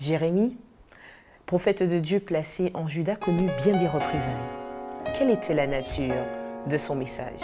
Jérémie, prophète de Dieu placé en Juda, connut bien des représailles. Quelle était la nature de son message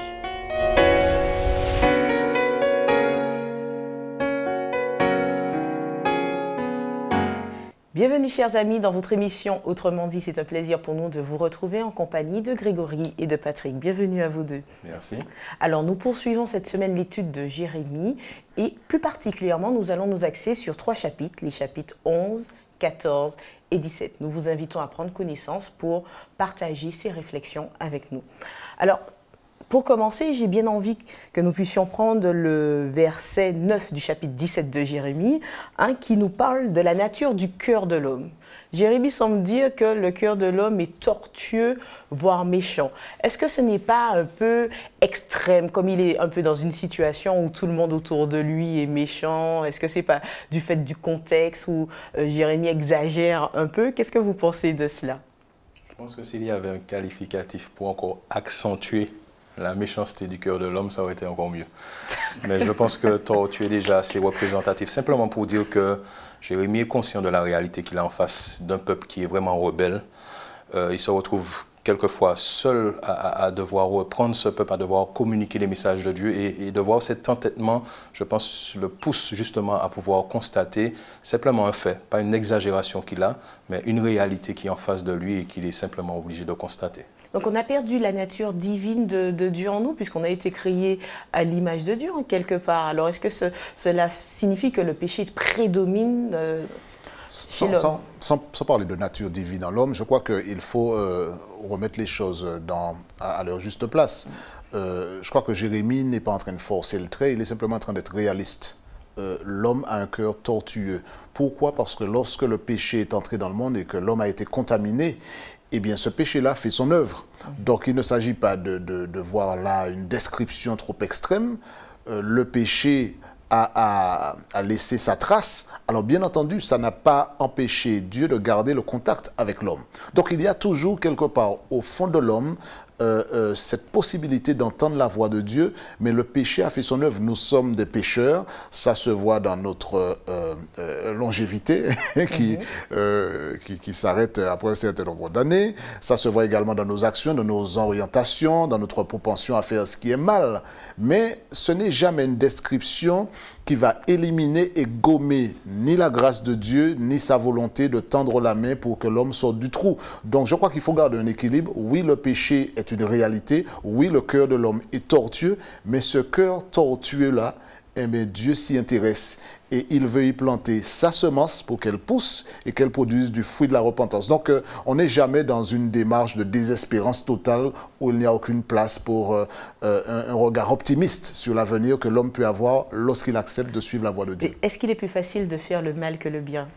Bienvenue chers amis dans votre émission Autrement dit, c'est un plaisir pour nous de vous retrouver en compagnie de Grégory et de Patrick. Bienvenue à vous deux. Merci. Alors nous poursuivons cette semaine l'étude de Jérémie et plus particulièrement nous allons nous axer sur trois chapitres, les chapitres 11, 14 et 17. Nous vous invitons à prendre connaissance pour partager ces réflexions avec nous. Alors, pour commencer, j'ai bien envie que nous puissions prendre le verset 9 du chapitre 17 de Jérémie, qui nous parle de la nature du cœur de l'homme. Jérémie semble dire que le cœur de l'homme est tortueux, voire méchant. Est-ce que ce n'est pas un peu extrême, comme il est un peu dans une situation où tout le monde autour de lui est méchant Est-ce que c'est pas du fait du contexte où euh, Jérémie exagère un peu Qu'est-ce que vous pensez de cela Je pense que s'il y avait un qualificatif pour encore accentuer la méchanceté du cœur de l'homme, ça aurait été encore mieux. Mais je pense que toi, tu es déjà assez représentatif, simplement pour dire que Jérémie est conscient de la réalité qu'il a en face d'un peuple qui est vraiment rebelle. Euh, il se retrouve quelquefois seul à, devoir reprendre ce peuple, à devoir communiquer les messages de Dieu et, et de voir cet entêtement, je pense, le pousse justement à pouvoir constater simplement un fait, pas une exagération qu'il a, mais une réalité qui est en face de lui et qu'il est simplement obligé de constater. Donc on a perdu la nature divine de, Dieu en nous, puisqu'on a été créé à l'image de Dieu, en quelque part. Alors est-ce que cela signifie que le péché prédomine euh, sans, sans, parler de nature divine dans l'homme, je crois qu'il faut euh, remettre les choses euh, à, leur juste place. je crois que Jérémie n'est pas en train de forcer le trait, il est simplement en train d'être réaliste. l'homme a un cœur tortueux. Pourquoi Parce que lorsque le péché est entré dans le monde et que l'homme a été contaminé, eh bien ce péché-là fait son œuvre. Donc il ne s'agit pas de, voir là une description trop extrême. Euh, le péché a, laissé sa trace. Alors bien entendu, ça n'a pas empêché Dieu de garder le contact avec l'homme. Donc il y a toujours quelque part au fond de l'homme euh, euh, cette possibilité d'entendre la voix de Dieu, mais le péché a fait son œuvre. Nous sommes des pécheurs, ça se voit dans notre euh, longévité mhm. qui, qui s'arrête après un certain nombre d'années, ça se voit également dans nos actions, dans nos orientations, dans notre propension à faire ce qui est mal. Mais ce n'est jamais une description qui va éliminer et gommer ni la grâce de Dieu, ni sa volonté de tendre la main pour que l'homme sorte du trou. Donc je crois qu'il faut garder un équilibre. Oui, le péché est une réalité. Oui, le cœur de l'homme est tortueux, mais ce cœur tortueux-là, mais eh Dieu s'y intéresse et il veut y planter sa semence pour qu'elle pousse et qu'elle produise du fruit de la repentance. Donc, euh, on n'est jamais dans une démarche de désespérance totale où il n'y a aucune place pour euh, euh, un, regard optimiste sur l'avenir que l'homme peut avoir lorsqu'il accepte de suivre la voie de Dieu. Est-ce qu'il est plus facile de faire le mal que le bien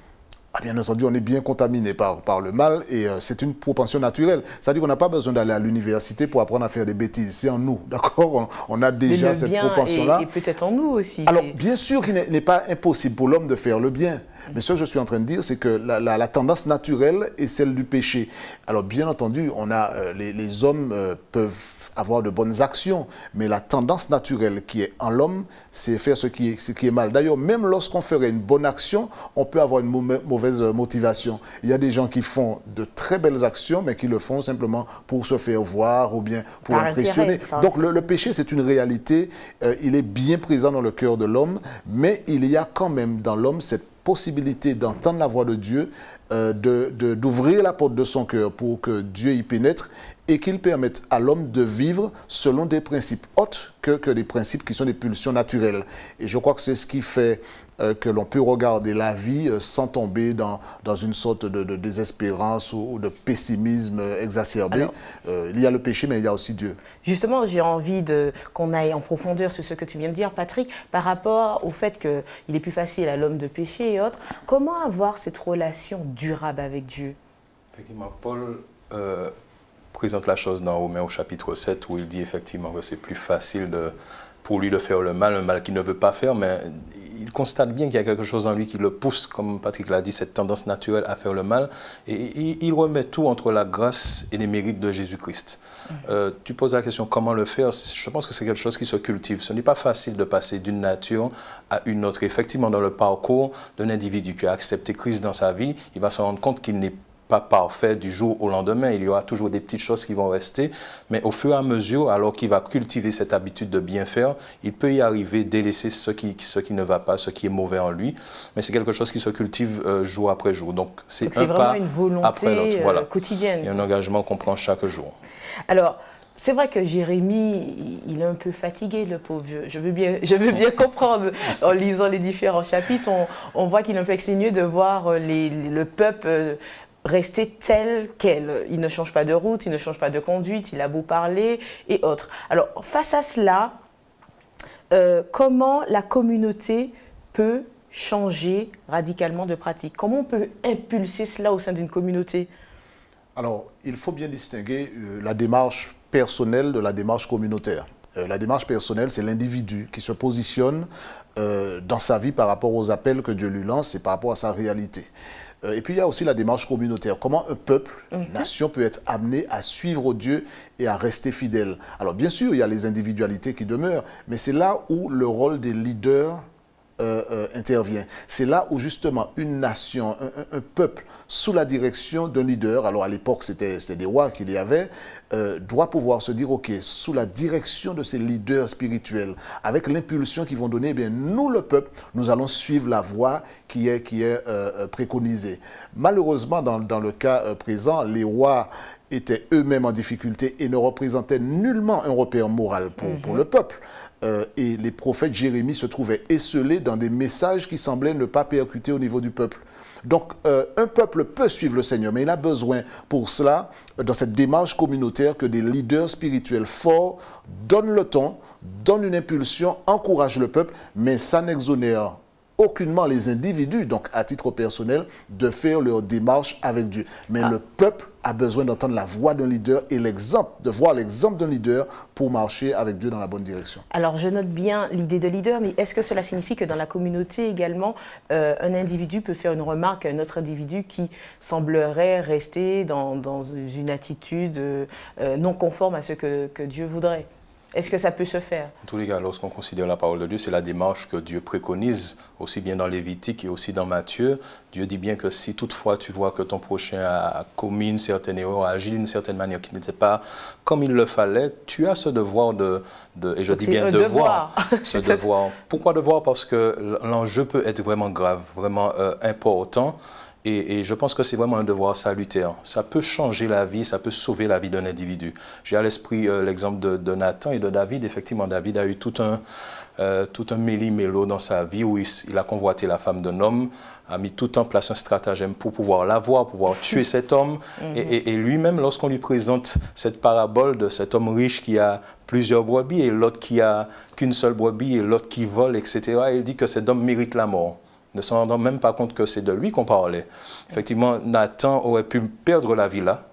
ah, bien entendu, on est bien contaminé par, par le mal et euh, c'est une propension naturelle. C'est-à-dire qu'on n'a pas besoin d'aller à l'université pour apprendre à faire des bêtises. C'est en nous, d'accord on, a déjà cette propension-là. Et, peut-être en nous aussi. Alors, bien sûr qu'il n'est pas impossible pour l'homme de faire le bien. Mais ce que je suis en train de dire, c'est que la, tendance naturelle est celle du péché. Alors, bien entendu, on a, euh, les, hommes euh, peuvent avoir de bonnes actions, mais la tendance naturelle qui est en l'homme, c'est faire ce qui est, ce qui est mal. D'ailleurs, même lorsqu'on ferait une bonne action, on peut avoir une mauvaise motivation. Il y a des gens qui font de très belles actions, mais qui le font simplement pour se faire voir ou bien pour impressionner. Donc le, péché, c'est une réalité. Euh, il est bien présent dans le cœur de l'homme, mais il y a quand même dans l'homme cette possibilité d'entendre la voix de Dieu, euh, d'ouvrir la porte de son cœur pour que Dieu y pénètre et qu'il permette à l'homme de vivre selon des principes autres que, que des principes qui sont des pulsions naturelles. Et je crois que c'est ce qui fait euh, que l'on peut regarder la vie euh, sans tomber dans, dans une sorte de, désespérance ou, de pessimisme exacerbé. Euh, il y a le péché, mais il y a aussi Dieu. Justement, j'ai envie qu'on aille en profondeur sur ce que tu viens de dire, Patrick, par rapport au fait qu'il est plus facile à l'homme de pécher et autres. Comment avoir cette relation durable avec Dieu Effectivement, Paul présente la chose dans Romains au chapitre 7 où il dit effectivement que c'est plus facile de pour lui le faire le mal, un mal qu'il ne veut pas faire, mais il constate bien qu'il y a quelque chose en lui qui le pousse, comme Patrick l'a dit, cette tendance naturelle à faire le mal. Et il remet tout entre la grâce et les mérites de Jésus-Christ. Euh, tu poses la question comment le faire Je pense que c'est quelque chose qui se cultive. Ce n'est pas facile de passer d'une nature à une autre. Effectivement, dans le parcours d'un individu qui a accepté Christ dans sa vie, il va se rendre compte qu'il n'est pas parfait du jour au lendemain. Il y aura toujours des petites choses qui vont rester. Mais au fur et à mesure, alors qu'il va cultiver cette habitude de bien faire, il peut y arriver, délaisser ce qui, ce qui ne va pas, ce qui est mauvais en lui. Mais c'est quelque chose qui se cultive euh, jour après jour. Donc c'est un pas une volonté après euh, quotidienne. un engagement qu'on prend chaque jour. Alors, c'est vrai que Jérémie, il est un peu fatigué, le pauvre. Je, veux, bien, je veux bien comprendre en lisant les différents chapitres. On, voit qu'il est un peu exténué de voir euh, le peuple rester tel quel. Il ne change pas de route, il ne change pas de conduite, il a beau parler et autres. Alors, face à cela, euh, comment la communauté peut changer radicalement de pratique Comment on peut impulser cela au sein d'une communauté Alors, il faut bien distinguer euh, la démarche personnelle de la démarche communautaire. Euh, la démarche personnelle, c'est l'individu qui se positionne dans sa vie par rapport aux appels que Dieu lui lance et par rapport à sa réalité. Euh, et puis il y a aussi la démarche communautaire. Comment un peuple, une mhm. nation peut être amené à suivre Dieu et à rester fidèle Alors bien sûr, il y a les individualités qui demeurent, mais c'est là où le rôle des leaders euh, euh, intervient. C'est là où justement une nation, un, peuple, sous la direction d'un leader, alors à l'époque c'était des rois qu'il y avait, euh, doit pouvoir se dire, ok, sous la direction de ces leaders spirituels, avec l'impulsion qu'ils vont donner, eh bien, nous le peuple, nous allons suivre la voie qui est, qui est préconisée. Malheureusement, dans, dans le cas présent, les rois étaient eux-mêmes en difficulté et ne représentaient nullement un repère moral pour, mhm. le peuple. Euh, et les prophètes Jérémie se trouvaient esselés dans des messages qui semblaient ne pas percuter au niveau du peuple. Donc, euh, un peuple peut suivre le Seigneur, mais il a besoin pour cela, euh, dans cette démarche communautaire, que des leaders spirituels forts donnent le ton, donnent une impulsion, encouragent le peuple, mais ça n'exonère aucunement les individus, donc à titre personnel, de faire leur démarche avec Dieu. Mais ah. le peuple a besoin d'entendre la voix d'un leader et l'exemple, de voir l'exemple d'un leader pour marcher avec Dieu dans la bonne direction. Alors je note bien l'idée de leader, mais est-ce que cela signifie que dans la communauté également, euh, un individu peut faire une remarque à un autre individu qui semblerait rester dans, une attitude euh, euh, non conforme à ce que Dieu voudrait est-ce que ça peut se faire En tous les cas, lorsqu'on considère la parole de Dieu, c'est la démarche que Dieu préconise, aussi bien dans Lévitique et aussi dans Matthieu. Dieu dit bien que si toutefois tu vois que ton prochain a commis une certaine erreur, a agi d'une certaine manière qui n'était pas comme il le fallait, tu as ce devoir de, et je dis bien devoir, ce devoir. Pourquoi devoir Parce que l'enjeu peut être vraiment grave, vraiment euh, important. Et, je pense que c'est vraiment un devoir salutaire. Ça peut changer la vie, ça peut sauver la vie d'un individu. J'ai à l'esprit euh, l'exemple de, Nathan et de David. Effectivement, David a eu tout un, euh, tout un méli-mélo dans sa vie où il, a convoité la femme d'un homme, a mis tout en place un stratagème pour pouvoir l'avoir, pouvoir tuer cet homme. Mhm. Et, et lui-même, lorsqu'on lui présente cette parabole de cet homme riche qui a plusieurs brebis et l'autre qui a qu'une seule brebis et l'autre qui vole, etc., il dit que cet homme mérite la mort ne s'en rendant même pas compte que c'est de lui qu'on parlait. Effectivement, Nathan aurait pu perdre la vie là,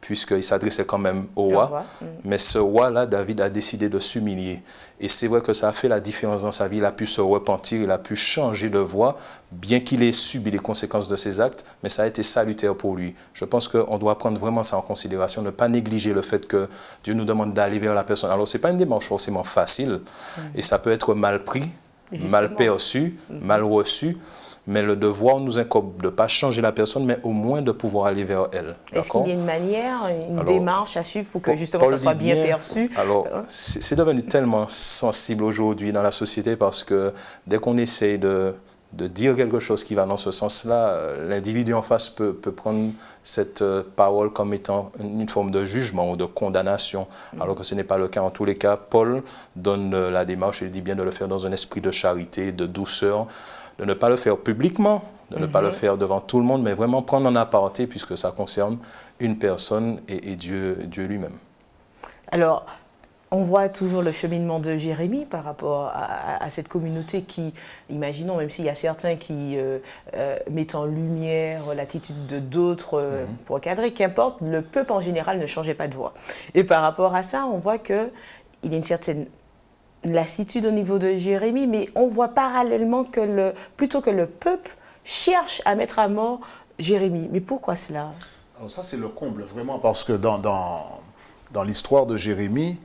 puisqu'il s'adressait quand même au roi. Mm. Mais ce roi-là, David a décidé de s'humilier. Et c'est vrai que ça a fait la différence dans sa vie. Il a pu se repentir, il a pu changer de voie, bien qu'il ait subi les conséquences de ses actes, mais ça a été salutaire pour lui. Je pense qu'on doit prendre vraiment ça en considération, ne pas négliger le fait que Dieu nous demande d'aller vers la personne. Alors, ce n'est pas une démarche forcément facile, mm. et ça peut être mal pris, mal perçu, mhm. mal reçu. Mais le devoir nous incombe de ne pas changer la personne, mais au moins de pouvoir aller vers elle. Est-ce qu'il y a une manière, une démarche à suivre pour que justement ça soit bien, bien perçu Alors, hein c'est devenu tellement sensible aujourd'hui dans la société parce que dès qu'on essaye de de dire quelque chose qui va dans ce sens-là, euh, l'individu en face peut, prendre cette euh, parole comme étant une, forme de jugement ou de condamnation, mm. alors que ce n'est pas le cas. En tous les cas, Paul donne euh, la démarche, il dit bien de le faire dans un esprit de charité, de douceur, de ne pas le faire publiquement, de ne pas le mm-hmm. faire devant tout le monde, mais vraiment prendre en aparté, puisque ça concerne une personne et, Dieu, Dieu lui-même. Alors, on voit toujours le cheminement de Jérémie par rapport à, cette communauté qui, imaginons, même s'il y a certains qui euh, euh, mettent en lumière l'attitude de d'autres euh, mhm. pour cadrer, qu'importe, le peuple en général ne changeait pas de voix. Et par rapport à ça, on voit qu'il y a une certaine lassitude au niveau de Jérémie, mais on voit parallèlement que plutôt que le peuple cherche à mettre à mort Jérémie. Mais pourquoi cela Alors ça, c'est le comble, vraiment, parce que dans l'histoire de Jérémie,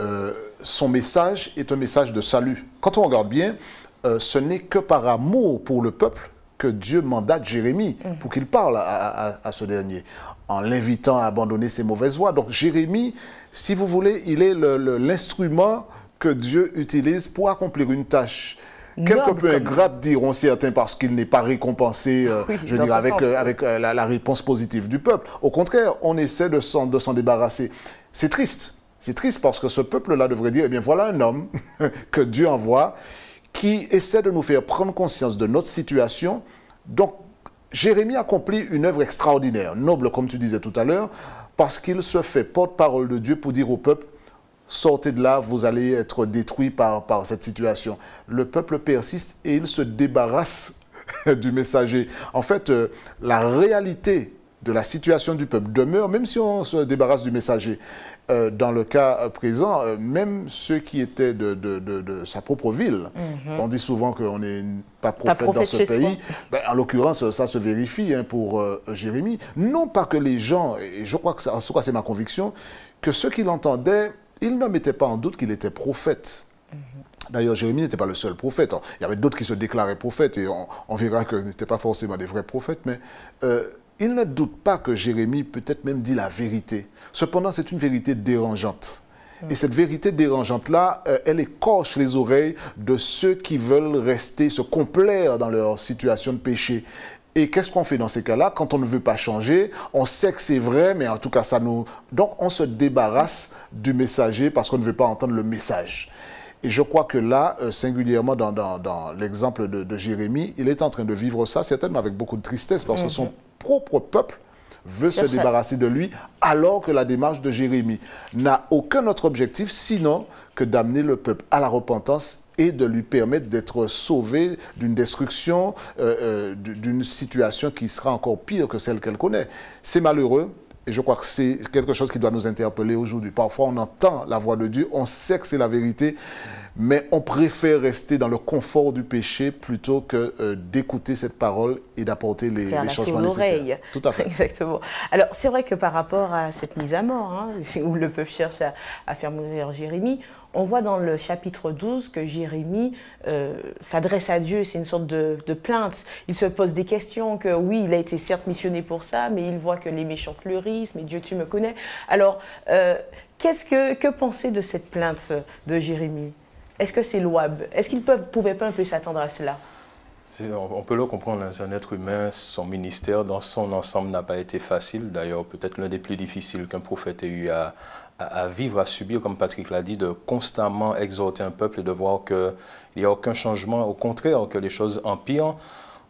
euh, son message est un message de salut. Quand on regarde bien, euh, ce n'est que par amour pour le peuple que Dieu mandate Jérémie mm. pour qu'il parle à, ce dernier, en l'invitant à abandonner ses mauvaises voies. Donc Jérémie, si vous voulez, il est l'instrument que Dieu utilise pour accomplir une tâche. Quelque peu ingrate, diront certains, parce qu'il n'est pas récompensé, euh, je dirais, avec, avec la, réponse positive du peuple. Au contraire, on essaie de s'en débarrasser. C'est triste, c'est triste parce que ce peuple-là devrait dire, eh bien voilà un homme que Dieu envoie qui essaie de nous faire prendre conscience de notre situation. Donc, Jérémie accomplit une œuvre extraordinaire, noble comme tu disais tout à l'heure, parce qu'il se fait porte-parole de Dieu pour dire au peuple, sortez de là, vous allez être détruits par, cette situation. Le peuple persiste et il se débarrasse du messager. En fait, euh, la réalité de la situation du peuple demeure, même si on se débarrasse du messager. Euh, dans le cas présent, euh, même ceux qui étaient de, sa propre ville, mhm. on dit souvent qu'on n'est pas prophète, pas dans ce pays, ben, en l'occurrence, ça se vérifie hein, pour euh, Jérémie. Non pas que les gens, et je crois que c'est ma conviction, que ceux qui l'entendaient, ils ne mettaient pas en doute qu'il était prophète. Mhm. D'ailleurs, Jérémie n'était pas le seul prophète. Il y avait d'autres qui se déclaraient prophètes, et on, verra que n'étaient pas forcément des vrais prophètes, mais il ne doute pas que Jérémie peut-être même dit la vérité. Cependant, c'est une vérité dérangeante. Mm. Et cette vérité dérangeante-là, euh, elle écorche les oreilles de ceux qui veulent rester, se complaire dans leur situation de péché. Et qu'est-ce qu'on fait dans ces cas-là Quand on ne veut pas changer, on sait que c'est vrai, mais en tout cas, ça nous... Donc, on se débarrasse du messager parce qu'on ne veut pas entendre le message. Et je crois que là, euh, singulièrement dans, l'exemple de, Jérémie, il est en train de vivre ça, certainement avec beaucoup de tristesse, parce que son mhm propre peuple veut se débarrasser de lui, alors que la démarche de Jérémie n'a aucun autre objectif sinon que d'amener le peuple à la repentance et de lui permettre d'être sauvé d'une destruction, euh, euh, d'une situation qui sera encore pire que celle qu'elle connaît. C'est malheureux, et je crois que c'est quelque chose qui doit nous interpeller aujourd'hui. Parfois, on entend la voix de Dieu, on sait que c'est la vérité, mais on préfère rester dans le confort du péché plutôt que euh, d'écouter cette parole et d'apporter les, les changements nécessaires. Tout à fait. Exactement. Alors c'est vrai que par rapport à cette mise à mort, hein, où le peuple cherche à, faire mourir Jérémie, on voit dans le chapitre 12 que Jérémie euh, s'adresse à Dieu, c'est une sorte de, plainte. Il se pose des questions que oui, il a été certes missionné pour ça, mais il voit que les méchants fleurissent, mais Dieu tu me connais. Alors, euh, qu'est-ce que, que penser de cette plainte de Jérémie est-ce que c'est louable Est-ce qu'ils ne pouvaient pas un peu s'attendre à cela on peut le comprendre, hein. un être humain, son ministère dans son ensemble n'a pas été facile. D'ailleurs, peut-être l'un des plus difficiles qu'un prophète ait eu à, vivre, à subir, comme Patrick l'a dit, de constamment exhorter un peuple et de voir qu'il n'y a aucun changement, au contraire, que les choses empirent.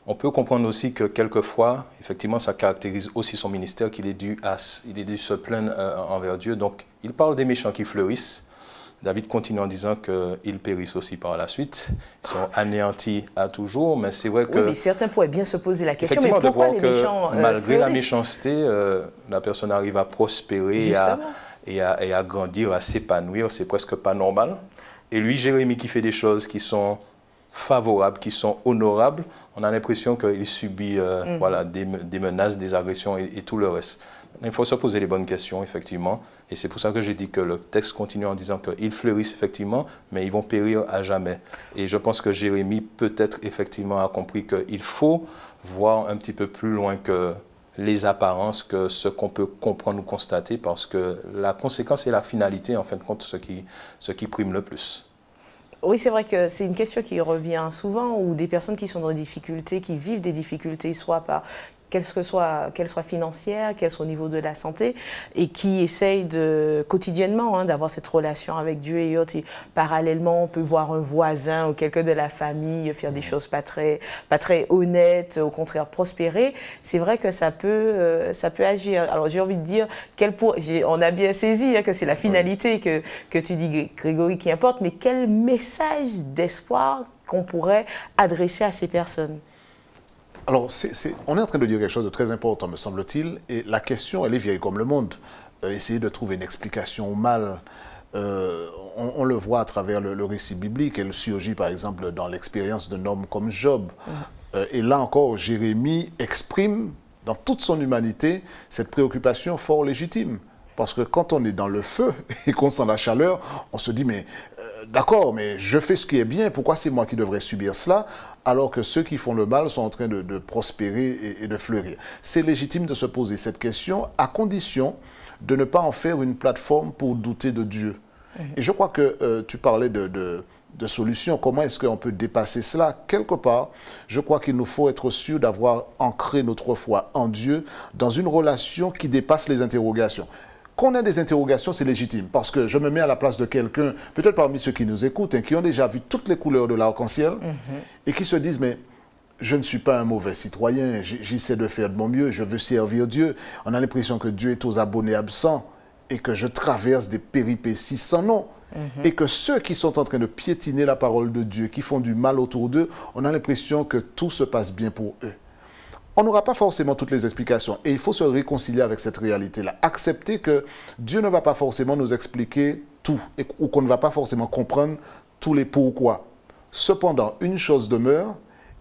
On peut comprendre aussi que quelquefois, effectivement, ça caractérise aussi son ministère qu'il est dû à, il est dû se plaindre euh, envers Dieu. Donc, il parle des méchants qui fleurissent, David continue en disant qu'ils périssent aussi par la suite. Ils sont anéantis à toujours, mais c'est vrai que... Oui, mais certains pourraient bien se poser la question, mais pourquoi les que, euh, Malgré la méchanceté, euh, la personne arrive à prospérer et à, grandir, à s'épanouir. C'est presque pas normal. Et lui, Jérémie, qui fait des choses qui sont favorables, qui sont honorables, on a l'impression qu'il subit euh, mhm. voilà, des, menaces, des agressions et tout le reste il faut se poser les bonnes questions, effectivement. Et c'est pour ça que j'ai dit que le texte continue en disant qu'ils fleurissent, effectivement, mais ils vont périr à jamais. Et je pense que Jérémie, peut-être, effectivement, a compris qu'il faut voir un petit peu plus loin que les apparences, que ce qu'on peut comprendre ou constater, parce que la conséquence et la finalité, en fin de compte, ce qui, ce qui prime le plus. Oui, c'est vrai que c'est une question qui revient souvent, où des personnes qui sont dans des difficultés, qui vivent des difficultés, soit par qu'elle soit, qu soit financière, qu'elle soit au niveau de la santé, et qui essaye de, quotidiennement hein, d'avoir cette relation avec Dieu et autres. Et parallèlement, on peut voir un voisin ou quelqu'un de la famille faire des mmh. choses pas très, pas très honnêtes, au contraire prospérer. C'est vrai que ça peut, euh, ça peut agir. Alors j'ai envie de dire, quel pour... on a bien saisi hein, que c'est la finalité que tu dis, Grégory, qui importe, mais quel message d'espoir qu'on pourrait adresser à ces personnes alors, on est en train de dire quelque chose de très important, me semble-t-il, et la question, elle est vieille comme le monde. Euh, essayer de trouver une explication au mal, euh, on, le voit à travers le, récit biblique, elle surgit par exemple dans l'expérience d'un homme comme Job. Mm-hmm. Euh, et là encore, Jérémie exprime dans toute son humanité cette préoccupation fort légitime. Parce que quand on est dans le feu et qu'on sent la chaleur, on se dit, mais d'accord, mais je fais ce qui est bien, pourquoi c'est moi qui devrais subir cela alors que ceux qui font le mal sont en train de, prospérer et, de fleurir. C'est légitime de se poser cette question à condition de ne pas en faire une plateforme pour douter de Dieu. Et je crois que euh, tu parlais de, de, de solutions. Comment est-ce qu'on peut dépasser cela Quelque part, je crois qu'il nous faut être sûr d'avoir ancré notre foi en Dieu dans une relation qui dépasse les interrogations. Qu'on ait des interrogations, c'est légitime, parce que je me mets à la place de quelqu'un, peut-être parmi ceux qui nous écoutent, hein, qui ont déjà vu toutes les couleurs de l'arc-en-ciel, mhm. et qui se disent, mais je ne suis pas un mauvais citoyen, j'essaie de faire de mon mieux, je veux servir Dieu. On a l'impression que Dieu est aux abonnés absents, et que je traverse des péripéties sans nom. Mhm. Et que ceux qui sont en train de piétiner la parole de Dieu, qui font du mal autour d'eux, on a l'impression que tout se passe bien pour eux on n'aura pas forcément toutes les explications. Et il faut se réconcilier avec cette réalité-là. Accepter que Dieu ne va pas forcément nous expliquer tout ou qu'on ne va pas forcément comprendre tous les pourquoi. Cependant, une chose demeure,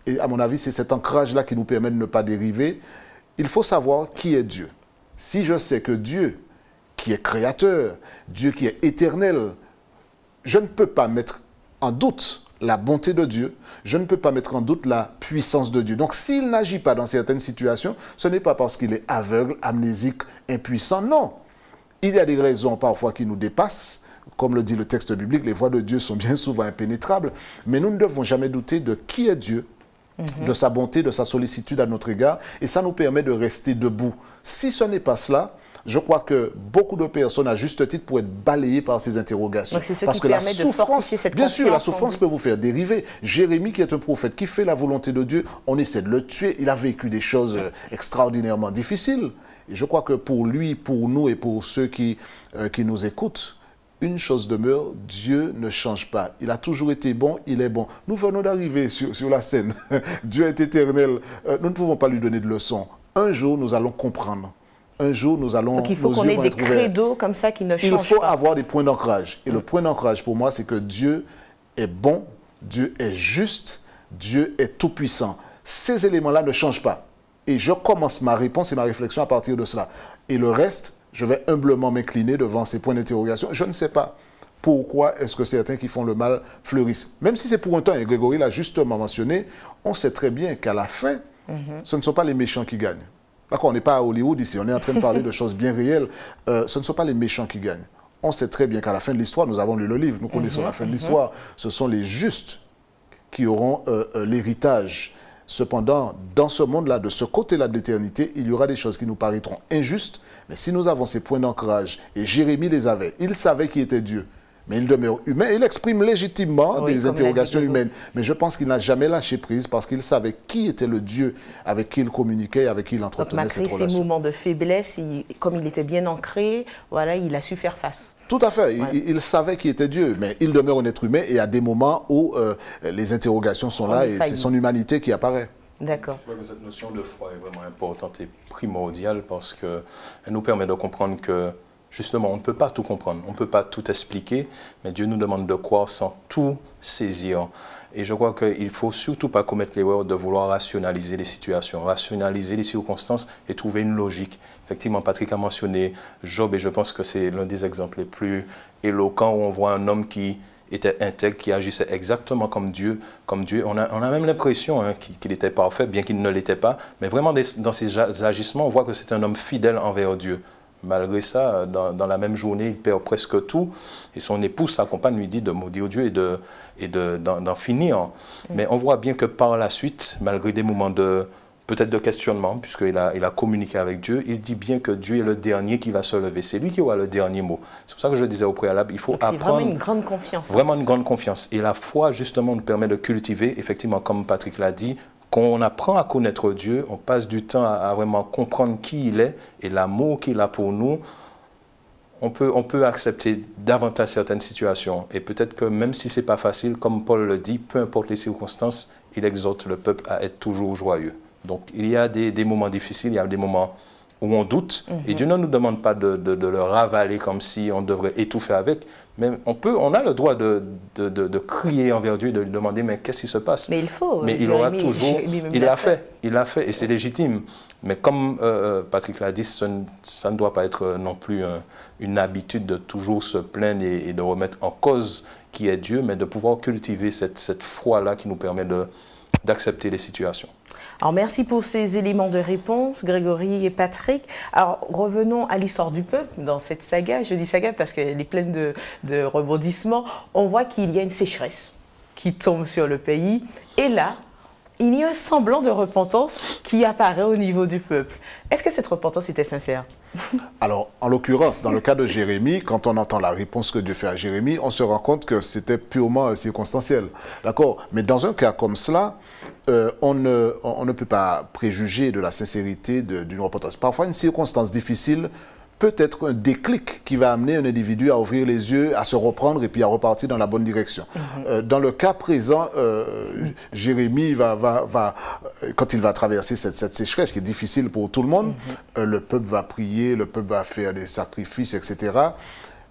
et à mon avis, c'est cet ancrage-là qui nous permet de ne pas dériver. Il faut savoir qui est Dieu. Si je sais que Dieu, qui est créateur, Dieu qui est éternel, je ne peux pas mettre en doute la bonté de Dieu, je ne peux pas mettre en doute la puissance de Dieu. Donc s'il n'agit pas dans certaines situations, ce n'est pas parce qu'il est aveugle, amnésique, impuissant, non. Il y a des raisons parfois qui nous dépassent. Comme le dit le texte biblique, les voies de Dieu sont bien souvent impénétrables, mais nous ne devons jamais douter de qui est Dieu, mhm. de sa bonté, de sa sollicitude à notre égard, et ça nous permet de rester debout. Si ce n'est pas cela, je crois que beaucoup de personnes, à juste titre, pourraient être balayées par ces interrogations. ce Parce qui que la souffrance, cette bien sûr, la souffrance peut vous faire dériver. Jérémie, qui est un prophète, qui fait la volonté de Dieu, on essaie de le tuer. Il a vécu des choses euh, extraordinairement difficiles. Et je crois que pour lui, pour nous et pour ceux qui, euh, qui nous écoutent, une chose demeure, Dieu ne change pas. Il a toujours été bon, il est bon. Nous venons d'arriver sur, la scène. Dieu est éternel. Euh, nous ne pouvons pas lui donner de leçons. Un jour, nous allons comprendre un jour, nous allons... Donc il faut qu'on des comme ça qui ne changent pas. Il faut avoir des points d'ancrage. Et le mm. point d'ancrage, pour moi, c'est que Dieu est bon, Dieu est juste, Dieu est tout-puissant. Ces éléments-là ne changent pas. Et je commence ma réponse et ma réflexion à partir de cela. Et le reste, je vais humblement m'incliner devant ces points d'interrogation. Je ne sais pas pourquoi est-ce que certains qui font le mal fleurissent. Même si c'est pour un temps, et Grégory l'a justement mentionné, on sait très bien qu'à la fin, mm-hmm. ce ne sont pas les méchants qui gagnent. D'accord, on n'est pas à Hollywood ici, on est en train de parler de choses bien réelles. Euh, ce ne sont pas les méchants qui gagnent. On sait très bien qu'à la fin de l'histoire, nous avons lu le livre, nous mhm, connaissons la fin de mhm. l'histoire. Ce sont les justes qui auront euh, euh, l'héritage. Cependant, dans ce monde-là, de ce côté-là de l'éternité, il y aura des choses qui nous paraîtront injustes. Mais si nous avons ces points d'ancrage, et Jérémie les avait, il savait qui était Dieu mais il demeure humain. Il exprime légitimement des interrogations humaines. Mais je pense qu'il n'a jamais lâché prise parce qu'il savait qui était le Dieu avec qui il communiquait, avec qui il entretenait ses cette ses moments de faiblesse, comme il était bien ancré, voilà, il a su faire face. Tout à fait. Il, savait qui était Dieu, mais il demeure un être humain et à des moments où euh, les interrogations sont là et c'est son humanité qui apparaît. D'accord. Cette notion de foi est vraiment importante et primordiale parce qu'elle nous permet de comprendre que Justement, on ne peut pas tout comprendre, on ne peut pas tout expliquer, mais Dieu nous demande de croire sans tout saisir. Et je crois qu'il ne faut surtout pas commettre l'erreur de vouloir rationaliser les situations, rationaliser les circonstances et trouver une logique. Effectivement, Patrick a mentionné Job et je pense que c'est l'un des exemples les plus éloquents où on voit un homme qui était intègre, qui agissait exactement comme Dieu. Comme Dieu. On, a, on a même l'impression hein, qu'il était parfait, bien qu'il ne l'était pas. Mais vraiment, dans ses agissements, on voit que c'est un homme fidèle envers Dieu. Malgré ça, dans, la même journée, il perd presque tout. Et son épouse, s'accompagne, lui dit de maudire Dieu et d'en de, finir. Mm. Mais on voit bien que par la suite, malgré des moments de peut-être de questionnement, puisqu'il a, il a communiqué avec Dieu, il dit bien que Dieu est le dernier qui va se lever. C'est lui qui aura le dernier mot. C'est pour ça que je disais au préalable, il faut Donc apprendre... vraiment une grande confiance. Vraiment une grande confiance. Et la foi, justement, nous permet de cultiver, effectivement, comme Patrick l'a dit, quand on apprend à connaître Dieu, on passe du temps à, vraiment comprendre qui il est et l'amour qu'il a pour nous. On peut, on peut accepter davantage certaines situations. Et peut-être que même si ce n'est pas facile, comme Paul le dit, peu importe les circonstances, il exhorte le peuple à être toujours joyeux. Donc il y a des, des moments difficiles, il y a des moments où on doute. Et Dieu ne nous demande pas de, de, le ravaler comme si on devrait étouffer avec. Mais on, peut, on a le droit de, de crier envers Dieu, de lui demander, mais qu'est-ce qui se passe Mais il faut. Mais il aura toujours... Il l'a fait. Il l'a fait. Et c'est légitime. Mais comme euh, euh, Patrick l'a dit, ça ne doit pas être euh, non plus une habitude de toujours se plaindre et, et, de remettre en cause qui est Dieu, mais de pouvoir cultiver cette, cette foi-là qui nous permet de d'accepter les situations. Alors merci pour ces éléments de réponse, Grégory et Patrick. Alors revenons à l'histoire du peuple dans cette saga. Je dis saga parce qu'elle est pleine de, rebondissements. On voit qu'il y a une sécheresse qui tombe sur le pays. Et là, il y a un semblant de repentance qui apparaît au niveau du peuple. Est-ce que cette repentance était sincère Alors, en l'occurrence, dans le cas de Jérémie, quand on entend la réponse que Dieu fait à Jérémie, on se rend compte que c'était purement euh, circonstanciel. D'accord Mais dans un cas comme cela, euh, on, ne, peut pas préjuger de la sincérité d'une reportage. Parfois, une circonstance difficile peut être un déclic qui va amener un individu à ouvrir les yeux, à se reprendre et puis à repartir dans la bonne direction. Mhm. Euh, dans le cas présent, euh, Jérémie, va, quand il va traverser cette, sécheresse qui est difficile pour tout le monde, mhm. le peuple va prier, le peuple va faire des sacrifices, etc.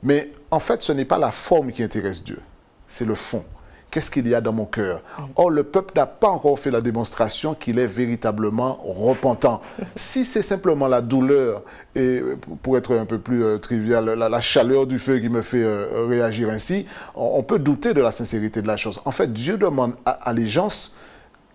Mais en fait, ce n'est pas la forme qui intéresse Dieu, c'est le fond qu'est-ce qu'il y a dans mon cœur Or, le peuple n'a pas encore fait la démonstration qu'il est véritablement repentant. si c'est simplement la douleur, et pour être un peu plus euh, trivial, la, chaleur du feu qui me fait euh, réagir ainsi, on, peut douter de la sincérité de la chose. En fait, Dieu demande allégeance à,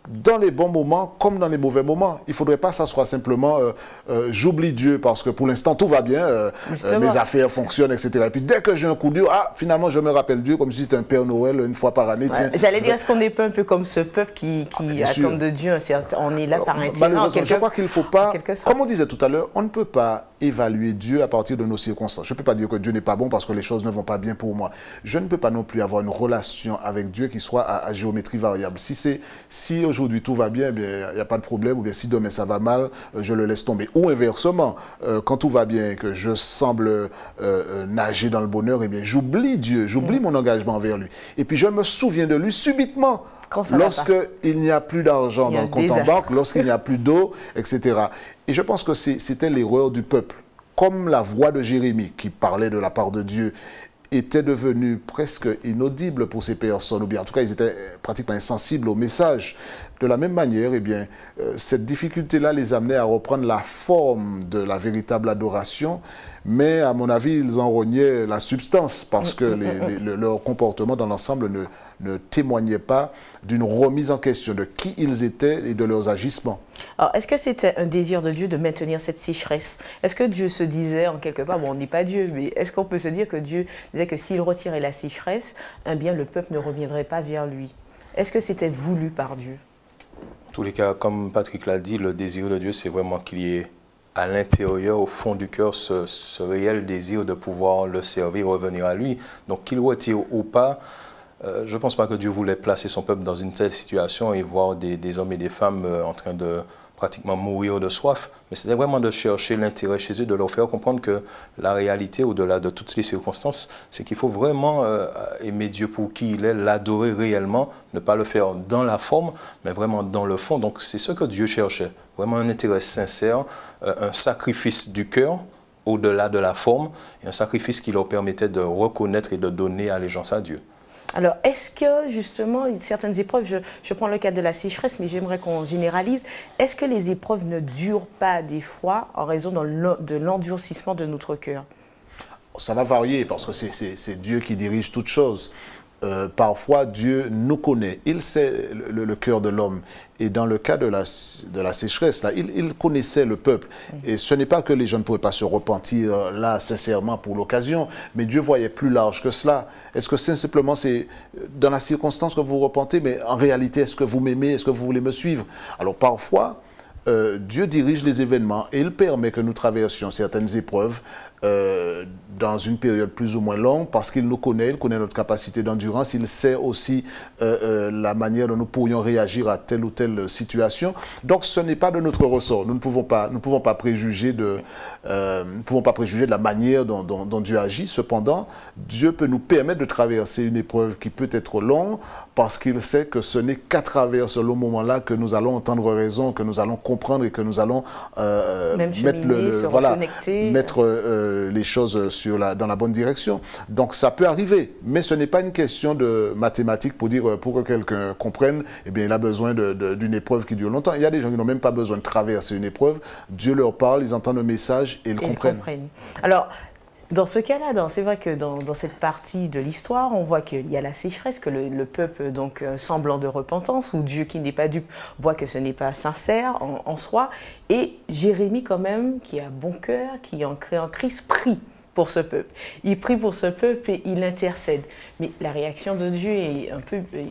dans les bons moments comme dans les mauvais moments. Il ne faudrait pas que ça soit simplement euh, euh, j'oublie Dieu parce que pour l'instant tout va bien, euh, mes affaires fonctionnent, etc. Et puis dès que j'ai un coup dur, ah, finalement je me rappelle Dieu comme si c'était un Père Noël une fois par année. J'allais dire, est-ce qu'on n'est pas un peu comme ce peuple qui, ah, attend de Dieu On est là par intérêt. je crois qu'il ne faut pas, comme on disait tout à l'heure, on ne peut pas évaluer Dieu à partir de nos circonstances. Je ne peux pas dire que Dieu n'est pas bon parce que les choses ne vont pas bien pour moi. Je ne peux pas non plus avoir une relation avec Dieu qui soit à, géométrie variable. Si c'est si aujourd'hui tout va bien, eh il n'y a pas de problème, ou bien si demain ça va mal, euh, je le laisse tomber. Ou inversement, euh, quand tout va bien et que je semble euh, nager dans le bonheur, et eh bien j'oublie Dieu, j'oublie mm. mon engagement envers lui. Et puis je me souviens de lui subitement Lorsqu'il n'y a plus d'argent dans le compte en banque, lorsqu'il n'y a plus d'eau, etc. Et je pense que c'était l'erreur du peuple. Comme la voix de Jérémie, qui parlait de la part de Dieu, était devenue presque inaudible pour ces personnes, ou bien en tout cas, ils étaient euh, pratiquement insensibles au message. De la même manière, eh bien, euh, cette difficulté-là les amenait à reprendre la forme de la véritable adoration, mais à mon avis, ils en rognaient la substance parce mm, que mm, mm, leur comportement dans l'ensemble ne ne témoignaient pas d'une remise en question de qui ils étaient et de leurs agissements. Alors, est-ce que c'était un désir de Dieu de maintenir cette sécheresse Est-ce que Dieu se disait, en quelque part, bon, on n'est pas Dieu, mais est-ce qu'on peut se dire que Dieu disait que s'il retirait la sécheresse, eh bien, le peuple ne reviendrait pas vers lui Est-ce que c'était voulu par Dieu En tous les cas, comme Patrick l'a dit, le désir de Dieu, c'est vraiment qu'il y ait à l'intérieur, au fond du cœur, ce, ce, réel désir de pouvoir le servir, revenir à lui. Donc, qu'il retire ou pas, euh, je ne pense pas que Dieu voulait placer son peuple dans une telle situation et voir des, hommes et des femmes euh, en train de pratiquement mourir de soif, mais c'était vraiment de chercher l'intérêt chez eux, de leur faire comprendre que la réalité, au-delà de toutes les circonstances, c'est qu'il faut vraiment euh, aimer Dieu pour qui il est, l'adorer réellement, ne pas le faire dans la forme, mais vraiment dans le fond. Donc c'est ce que Dieu cherchait, vraiment un intérêt sincère, un sacrifice du cœur, au-delà de la forme, et un sacrifice qui leur permettait de reconnaître et de donner allégeance à Dieu. Alors, est-ce que justement, certaines épreuves, je, prends le cas de la sécheresse, mais j'aimerais qu'on généralise, est-ce que les épreuves ne durent pas des fois en raison de l'endurcissement de notre cœur ça va varier parce que c'est Dieu qui dirige toutes choses. Euh, parfois Dieu nous connaît, il sait le, cœur de l'homme. Et dans le cas de la, de la sécheresse, là, il, connaissait le peuple. Et ce n'est pas que les gens ne pouvaient pas se repentir euh, là sincèrement pour l'occasion, mais Dieu voyait plus large que cela. Est-ce que c'est simplement c'est euh, dans la circonstance que vous repentez, mais en réalité, est-ce que vous m'aimez, est-ce que vous voulez me suivre Alors parfois, Dieu dirige les événements et il permet que nous traversions certaines épreuves euh, dans une période plus ou moins longue parce qu'il nous connaît, il connaît notre capacité d'endurance, il sait aussi euh, euh, la manière dont nous pourrions réagir à telle ou telle situation. Donc ce n'est pas de notre ressort. Nous ne pouvons pas, nous pouvons pas préjuger de, euh, nous pouvons pas préjuger de la manière dont, dont, dont, Dieu agit. Cependant, Dieu peut nous permettre de traverser une épreuve qui peut être longue parce qu'il sait que ce n'est qu'à travers ce long moment-là que nous allons entendre raison, que nous allons comprendre et que nous allons mettre le, voilà, mettre euh, les choses sur la, dans la bonne direction. Donc ça peut arriver, mais ce n'est pas une question de mathématiques pour dire euh, pour que quelqu'un comprenne, eh bien il a besoin d'une épreuve qui dure longtemps. Il y a des gens qui n'ont même pas besoin de traverser une épreuve. Dieu leur parle, ils entendent le message et ils, comprennent. ils comprennent. Alors dans ce cas-là, c'est vrai que dans, cette partie de l'histoire, on voit qu'il y a la sécheresse, que le, peuple, donc euh, semblant de repentance, ou Dieu qui n'est pas dupe, voit que ce n'est pas sincère en, soi. Et Jérémie, quand même, qui a bon cœur, qui en crée en crise, prie pour ce peuple. Il prie pour ce peuple et il intercède. Mais la réaction de Dieu est un peu, euh,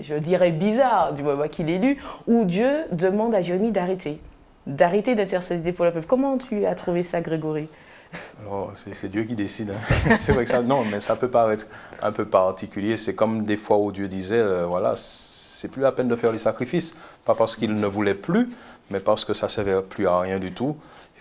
je dirais, bizarre du moment qu'il est lu, où Dieu demande à Jérémie d'arrêter, d'arrêter d'intercéder pour le peuple. Comment tu as trouvé ça, Grégory c'est Dieu qui décide. Hein. c'est vrai que ça, non, mais ça peut paraître un peu particulier. C'est comme des fois où Dieu disait, euh, voilà, c'est plus la peine de faire les sacrifices. Pas parce qu'il ne voulait plus, mais parce que ça ne servait plus à rien du tout.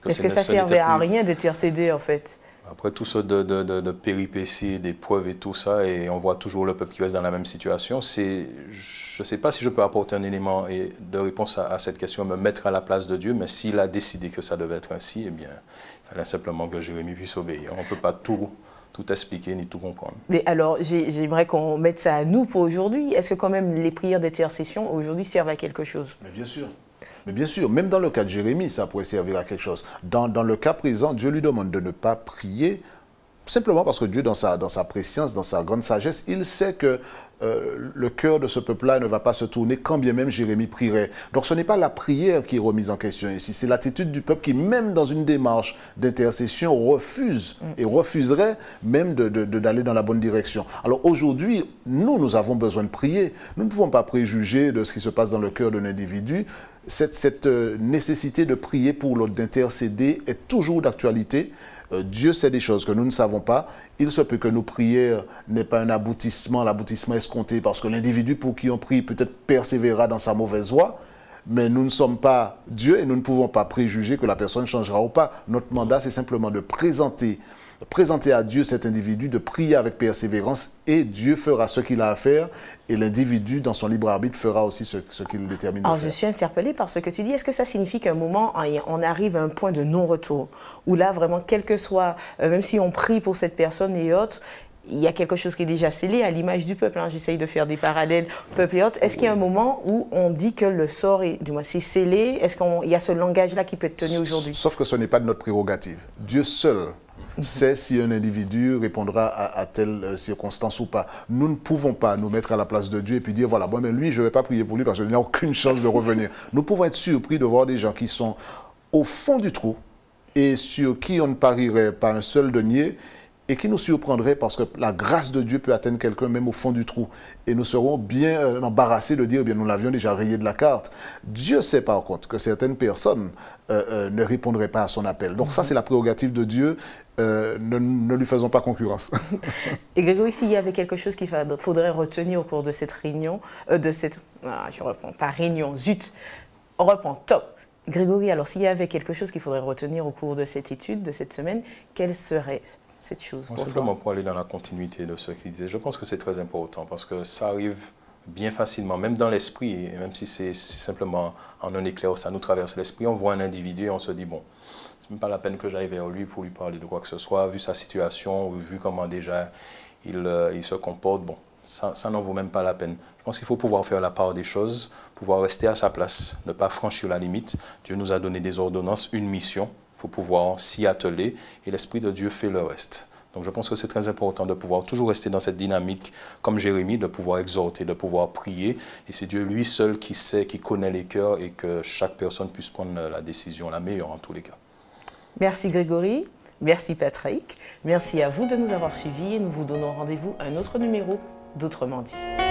Est-ce que, est que ça servait à rien d'être cédé en fait Après tout ce de, péripéties, d'épreuves et tout ça, et on voit toujours le peuple qui reste dans la même situation, c'est, je ne sais pas si je peux apporter un élément de réponse à, à, cette question, me mettre à la place de Dieu, mais s'il a décidé que ça devait être ainsi, eh bien, simplement que Jérémie puisse obéir. On ne peut pas tout, tout expliquer ni tout comprendre. Mais alors, j'aimerais qu'on mette ça à nous pour aujourd'hui. Est-ce que quand même les prières d'intercession aujourd'hui servent à quelque chose Mais bien sûr. Mais bien sûr, même dans le cas de Jérémie, ça pourrait servir à quelque chose. Dans, le cas présent, Dieu lui demande de ne pas prier simplement parce que Dieu, dans sa, dans sa préscience, dans sa grande sagesse, il sait que euh, le cœur de ce peuple-là ne va pas se tourner, quand bien même Jérémie prierait. Donc ce n'est pas la prière qui est remise en question ici, c'est l'attitude du peuple qui, même dans une démarche d'intercession, refuse mm. et refuserait même d'aller dans la bonne direction. Alors aujourd'hui, nous, nous avons besoin de prier. Nous ne pouvons pas préjuger de ce qui se passe dans le cœur d'un individu. Cette, euh, nécessité de prier pour l'autre, d'intercéder, est toujours d'actualité. Euh, Dieu sait des choses que nous ne savons pas. Il se peut que nos prières n'aient pas un aboutissement, l'aboutissement escompté, parce que l'individu pour qui on prie peut-être persévérera dans sa mauvaise voie, mais nous ne sommes pas Dieu et nous ne pouvons pas préjuger que la personne changera ou pas. Notre mandat, c'est simplement de présenter présenter à Dieu cet individu, de prier avec persévérance, et Dieu fera ce qu'il a à faire, et l'individu, dans son libre arbitre, fera aussi ce, qu'il détermine. Alors, je suis interpellée par ce que tu dis. Est-ce que ça signifie qu'à un moment, on arrive à un point de non-retour, où là, vraiment, quel que soit, euh, même si on prie pour cette personne et autres, il y a quelque chose qui est déjà scellé à l'image du peuple. Hein. J'essaye de faire des parallèles peuple et autres. Est-ce qu'il y a un moment où on dit que le sort est, du scellé Est-ce qu'il y a ce langage-là qui peut être tenu aujourd'hui Sauf que ce n'est pas de notre prérogative. Dieu seul c'est si un individu répondra à, telle euh, circonstance ou pas. Nous ne pouvons pas nous mettre à la place de Dieu et puis dire, voilà, bon, mais lui, je ne vais pas prier pour lui parce qu'il n'a aucune chance de revenir. Nous pouvons être surpris de voir des gens qui sont au fond du trou et sur qui on ne parierait pas un seul denier et qui nous surprendrait parce que la grâce de Dieu peut atteindre quelqu'un même au fond du trou. Et nous serons bien euh, embarrassés de dire, eh bien, nous l'avions déjà rayé de la carte. Dieu sait par contre que certaines personnes euh, euh, ne répondraient pas à son appel. Donc ça, c'est la prérogative de Dieu. ne, ne, lui faisons pas concurrence. et Grégory, s'il y avait quelque chose qu'il faudrait retenir au cours de cette réunion, de cette... Ah, je reprends, pas réunion, zut. On reprend, top. Grégory, alors s'il y avait quelque chose qu'il faudrait retenir au cours de cette étude, de cette semaine, quelle serait cette chose pour pour aller dans la continuité de ce qu'il disait, je pense que c'est très important parce que ça arrive bien facilement, même dans l'esprit, même si c'est simplement en un éclair, ça nous traverse l'esprit, on voit un individu et on se dit, bon, n'est même pas la peine que j'aille vers lui pour lui parler de quoi que ce soit, vu sa situation ou vu comment déjà il, euh, il se comporte, bon, ça, ça n'en vaut même pas la peine. Je pense qu'il faut pouvoir faire la part des choses, pouvoir rester à sa place, ne pas franchir la limite. Dieu nous a donné des ordonnances, une mission, faut pouvoir s'y atteler et l'Esprit de Dieu fait le reste. Donc je pense que c'est très important de pouvoir toujours rester dans cette dynamique, comme Jérémie, de pouvoir exhorter, de pouvoir prier. Et c'est Dieu lui seul qui sait, qui connaît les cœurs et que chaque personne puisse prendre la décision, la meilleure en tous les cas. Merci Grégory, merci Patrick, merci à vous de nous avoir suivis et nous vous donnons rendez-vous à un autre numéro d'Autrement dit.